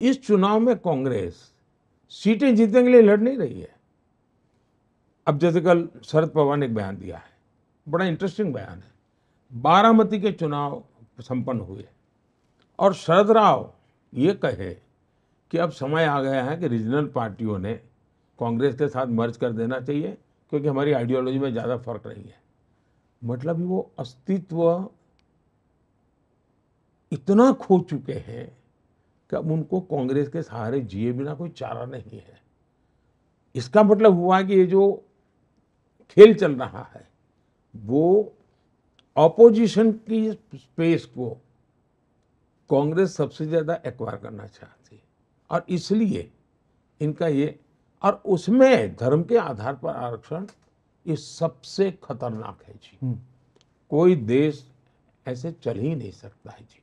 इस चुनाव में कांग्रेस सीटें जीतने के लिए लड़ नहीं रही है अब जैसे कल शरद पवार ने एक बयान दिया है बड़ा इंटरेस्टिंग बयान है बारामती के चुनाव संपन्न हुए और शरद राव ये कहे कि अब समय आ गया है कि रीजनल पार्टियों ने कांग्रेस के साथ मर्ज कर देना चाहिए क्योंकि हमारी आइडियोलॉजी में ज़्यादा फर्क नहीं है मतलब वो अस्तित्व इतना खो चुके हैं कि अब उनको कांग्रेस के सहारे जिए बिना कोई चारा नहीं है इसका मतलब हुआ कि ये जो खेल चल रहा है वो ऑपोजिशन की स्पेस को कांग्रेस सबसे ज़्यादा एक्वायर करना चाहती है और इसलिए इनका ये और उसमें धर्म के आधार पर आरक्षण ये सबसे खतरनाक है जी हम्म। कोई देश ऐसे चल ही नहीं सकता है जी